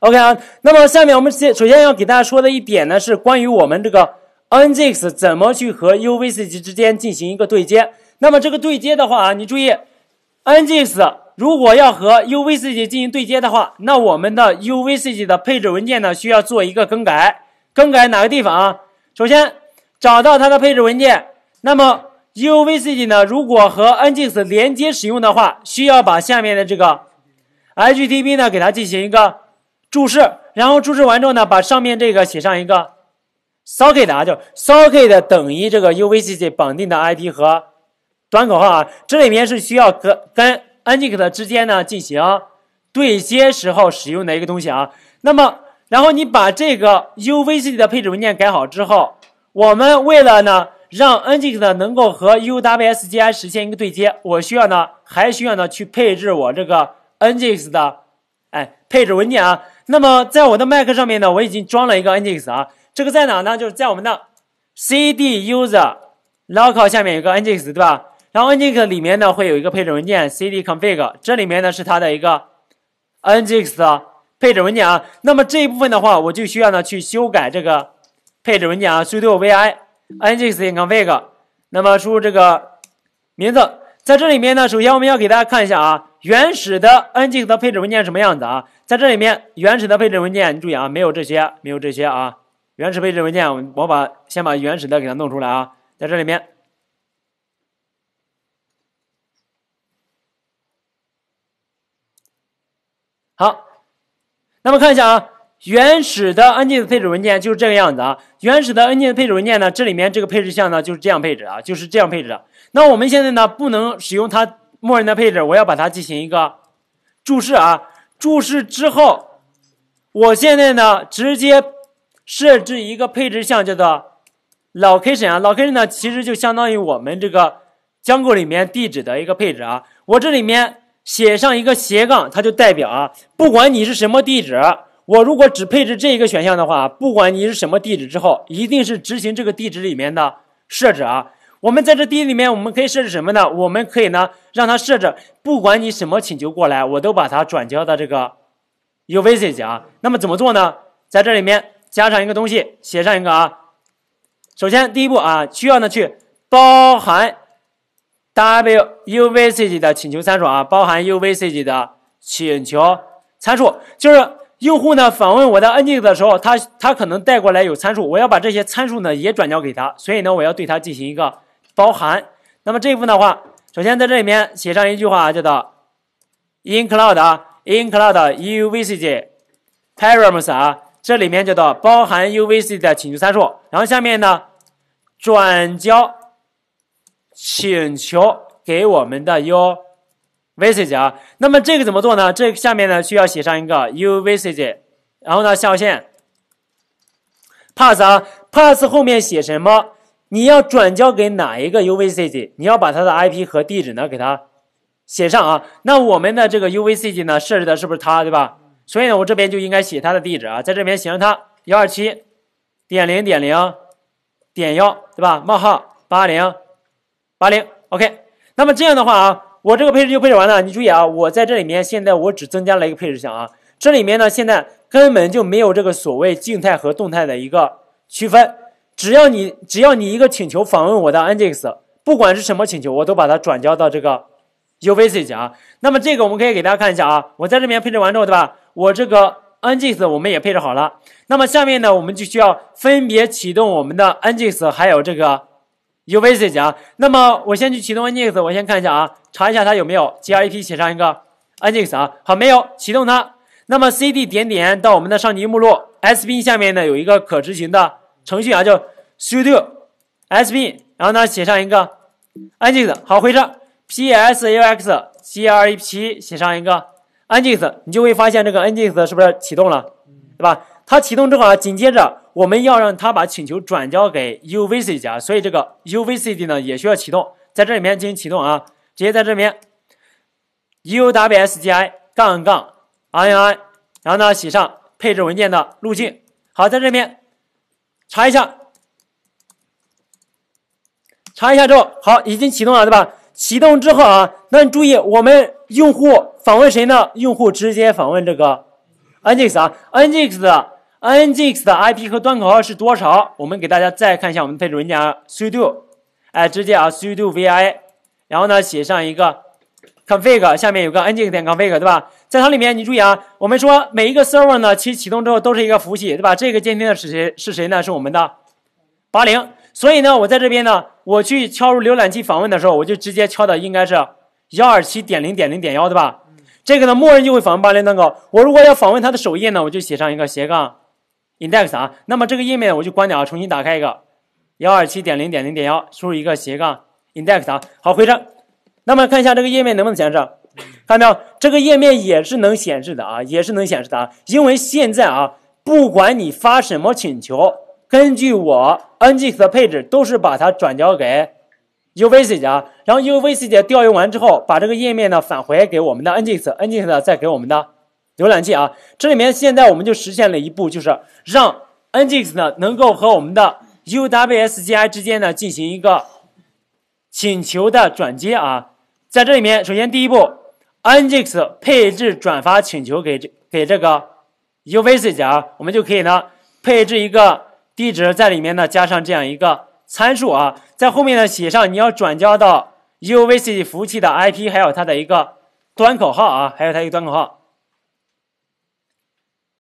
OK 啊，那么下面我们先首先要给大家说的一点呢，是关于我们这个 Nginx 怎么去和 UVCG 之间进行一个对接。那么这个对接的话啊，你注意，Nginx 如果要和 UVCG 进行对接的话，那我们的 UVCG 的配置文件呢，需要做一个更改。更改哪个地方啊？首先找到它的配置文件。那么 UVCG 呢，如果和 Nginx 连接使用的话，需要把下面的这个 HTTP 呢，给它进行一个。注释，然后注释完之后呢，把上面这个写上一个 socket 啊，就 socket 等于这个 u v c c 绑定的 i p 和端口号啊。这里面是需要跟跟 nginx 之间呢进行对接时候使用的一个东西啊。那么，然后你把这个 u v c c 的配置文件改好之后，我们为了呢让 nginx 能够和 u w s g i 实现一个对接，我需要呢还需要呢去配置我这个 nginx 的哎配置文件啊。那么，在我的麦克上面呢，我已经装了一个 Nginx 啊，这个在哪呢？就是在我们的 C D user local 下面有个 Nginx，对吧？然后 Nginx 里面呢会有一个配置文件 C D config，这里面呢是它的一个 Nginx 配置文件啊。那么这一部分的话，我就需要呢去修改这个配置文件啊，d o V I Nginx config，那么输入这个名字。在这里面呢，首先我们要给大家看一下啊，原始的 nginx 的配置文件什么样子啊？在这里面，原始的配置文件，你注意啊，没有这些，没有这些啊。原始配置文件，我我把先把原始的给它弄出来啊，在这里面。好，那么看一下啊。原始的 Nginx 配置文件就是这个样子啊。原始的 Nginx 配置文件呢，这里面这个配置项呢就是这样配置啊，就是这样配置。那我们现在呢不能使用它默认的配置，我要把它进行一个注释啊。注释之后，我现在呢直接设置一个配置项叫做 location 啊。location 呢其实就相当于我们这个架构里面地址的一个配置啊。我这里面写上一个斜杠，它就代表啊，不管你是什么地址。我如果只配置这一个选项的话，不管你是什么地址之后，一定是执行这个地址里面的设置啊。我们在这地里面，我们可以设置什么呢？我们可以呢，让它设置，不管你什么请求过来，我都把它转交到这个 UVCG 啊。那么怎么做呢？在这里面加上一个东西，写上一个啊。首先第一步啊，需要呢去包含 W UVCG 的请求参数啊，包含 UVCG 的请求参数，就是。用户呢访问我的 nginx 的时候，他他可能带过来有参数，我要把这些参数呢也转交给他，所以呢我要对他进行一个包含。那么这一分的话，首先在这里面写上一句话，叫做 include 啊 include uvc params 啊，这里面叫做包含 uvc 的请求参数，然后下面呢转交请求给我们的 U。v i c i 啊，那么这个怎么做呢？这下面呢需要写上一个 u v i c i 然后呢下划线 pass 啊 pass 后面写什么？你要转交给哪一个 u v i c i 你要把它的 IP 和地址呢给它写上啊。那我们的这个 u v i c i 呢设置的是不是它对吧？所以呢我这边就应该写它的地址啊，在这边写上它幺二七点零点零点幺对吧？冒号八零八零 OK。那么这样的话啊。我这个配置就配置完了，你注意啊，我在这里面现在我只增加了一个配置项啊，这里面呢现在根本就没有这个所谓静态和动态的一个区分，只要你只要你一个请求访问我的 nginx，不管是什么请求，我都把它转交到这个 u v c g 啊。那么这个我们可以给大家看一下啊，我在这边配置完之后，对吧？我这个 nginx 我们也配置好了，那么下面呢我们就需要分别启动我们的 nginx，还有这个。u v e 啊，那么我先去启动 Nix，我先看一下啊，查一下它有没有 grep 写上一个 Nix 啊，好，没有启动它。那么 cd 点点到我们的上级目录，sp 下面呢有一个可执行的程序啊，叫 sudo sp，然后呢写上一个 Nix，g n 好，回车，ps ux grep 写上一个 Nix，你就会发现这个 Nix 是不是启动了，对吧？它启动之后啊，紧接着。我们要让他把请求转交给 UVC 加，所以这个 UVCD 呢也需要启动，在这里面进行启动啊，直接在这边 UWSGI 杠杠 ini，然后呢写上配置文件的路径。好，在这边查一下，查一下之后，好，已经启动了，对吧？启动之后啊，那你注意，我们用户访问谁呢？用户直接访问这个 nginx 啊，nginx。nginx 的 IP 和端口号是多少？我们给大家再看一下我们的配置文件 sudo，哎，直接啊 sudo vi，然后呢写上一个 config，下面有个 nginx 点 config 对吧？在它里面你注意啊，我们说每一个 server 呢，其实启动之后都是一个服务器对吧？这个监听的是谁？是谁呢？是我们的80，所以呢我在这边呢，我去敲入浏览器访问的时候，我就直接敲的应该是127.0.0.1对吧？这个呢默认就会访问80端口。我如果要访问它的首页呢，我就写上一个斜杠。index 啊，那么这个页面我就关掉啊，重新打开一个幺二七点零点零点幺，输入一个斜杠 index 啊，好回车，那么看一下这个页面能不能显示，看到没有？这个页面也是能显示的啊，也是能显示的啊，因为现在啊，不管你发什么请求，根据我 nginx 的配置，都是把它转交给 uvc 姐啊，然后 uvc 姐调用完之后，把这个页面呢返回给我们的 nginx，nginx 再给我们的。浏览器啊，这里面现在我们就实现了一步，就是让 Nginx 呢能够和我们的 UWSGI 之间呢进行一个请求的转接啊。在这里面，首先第一步，Nginx 配置转发请求给这给这个 u v s g 啊，我们就可以呢配置一个地址，在里面呢加上这样一个参数啊，在后面呢写上你要转交到 u v s 服务器的 IP，还有它的一个端口号啊，还有它一个端口号。